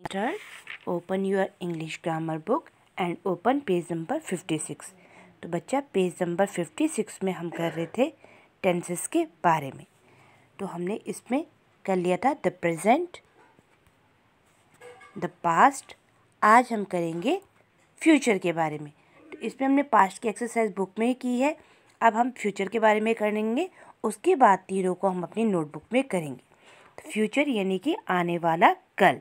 Enter, open your English grammar book and open page number 56. तो बच्चा page number 56 में हम कर रहे थे टेंसेस के बारे में तो हमने इसमें कर लिया था द प्रेजेंट द पास्ट आज हम करेंगे फ्यूचर के बारे में तो इसमें हमने पास्ट की एक्सरसाइज बुक में ही की है अब हम फ्यूचर के बारे में करेंगे उसके बाद तीनों को हम अपनी नोटबुक में करेंगे तो फ्यूचर यानी कि आने वाला कल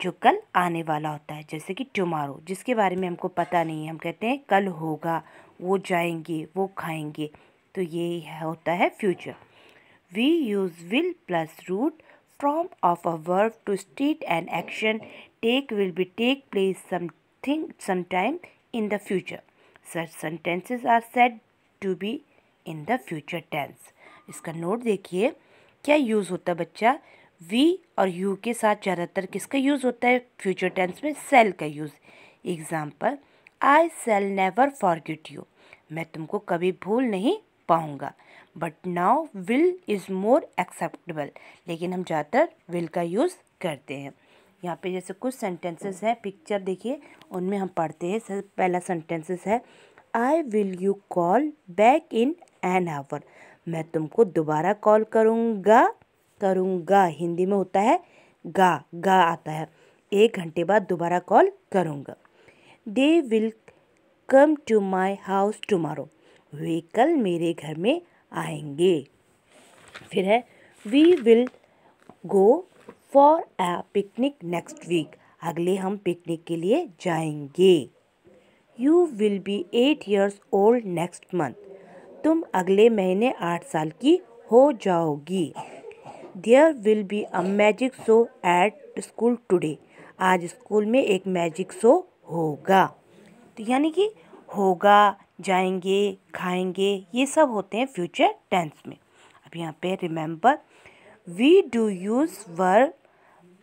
जो कल आने वाला होता है जैसे कि टुमारो जिसके बारे में हमको पता नहीं है हम कहते हैं कल होगा वो जाएंगे वो खाएंगे तो ये होता है future we use will plus root from of a verb to state and action take will be take place something sometime in the future such sentences are set to be in the future tense इसका note देखिए क्या use होता बच्चा we और you के साथ ज़्यादातर किसका यूज़ होता है फ्यूचर टेंस में सेल का use example I shall never forget you मैं तुमको कभी भूल नहीं पाऊँगा but now will is more acceptable लेकिन हम ज़्यादातर विल का यूज़ करते हैं यहाँ पे जैसे कुछ सेंटेंसेस हैं पिक्चर देखिए उनमें हम पढ़ते हैं सबसे पहला सेंटेंसेस है I will you call back in an hour मैं तुमको दोबारा कॉल करूँगा करूँगा हिंदी में होता है गा गा आता है एक घंटे बाद दोबारा कॉल करूँगा they will come to my house tomorrow वे कल मेरे घर में आएंगे फिर है we will go for a picnic next week अगले हम पिकनिक के लिए जाएंगे you will be eight years old next month तुम अगले महीने आठ साल की हो जाओगी there will be a magic show at school today आज स्कूल में एक मैजिक शो होगा तो यानी कि होगा जाएंगे खाएंगे ये सब होते हैं फ्यूचर टेंस में अब यहाँ पे remember we do use verb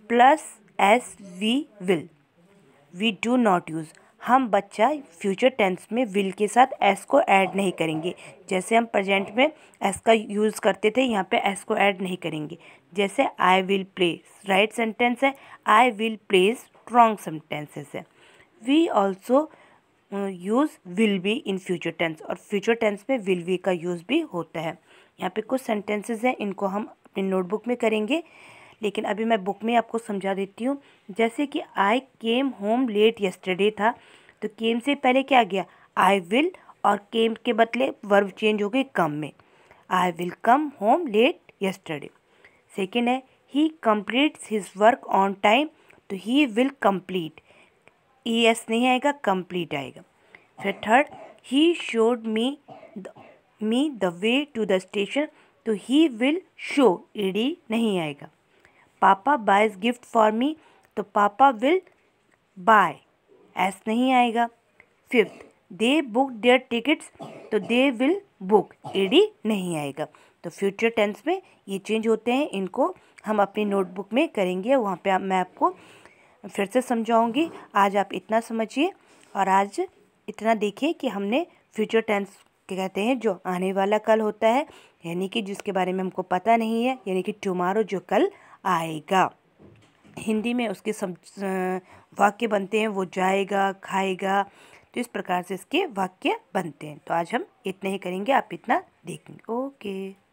plus S we will we do not use हम बच्चा फ्यूचर टेंस में विल के साथ एस को ऐड नहीं करेंगे जैसे हम प्रेजेंट में एस का यूज़ करते थे यहाँ पे एस को ऐड नहीं करेंगे जैसे I will play right sentence है I will play strong sentences है we also use will be in future tense और फ्यूचर टेंस में विल वी का यूज़ भी होता है यहाँ पे कुछ सेंटेंसेस हैं इनको हम अपनी नोटबुक में करेंगे लेकिन अभी मैं बुक में आपको समझा देती हूँ जैसे कि I came home late yesterday था तो केम से पहले क्या गया आई विल और केम के बदले वर्ब चेंज हो गए कम में I will come home late yesterday second है he completes his work on time तो he will complete E S नहीं आएगा कम्प्लीट आएगा फिर third he showed me me the way to the station तो he will show E D नहीं आएगा पापा बाइज गिफ्ट फॉर मी तो पापा विल बाय एस नहीं आएगा fifth they book their tickets तो दे विल बुक एडी नहीं आएगा तो फ्यूचर टेंस में ये चेंज होते हैं इनको हम अपनी नोटबुक में करेंगे वहाँ पे मैं आपको फिर से समझाऊंगी आज आप इतना समझिए और आज इतना देखिए कि हमने फ्यूचर टेंस कहते हैं जो आने वाला कल होता है यानी कि जिसके बारे में हमको पता नहीं है यानी कि टुमारो जो कल आएगा हिंदी में उसके वाक्य बनते हैं वो जाएगा खाएगा तो इस प्रकार से इसके वाक्य बनते हैं तो आज हम इतना ही करेंगे आप इतना देखेंगे ओके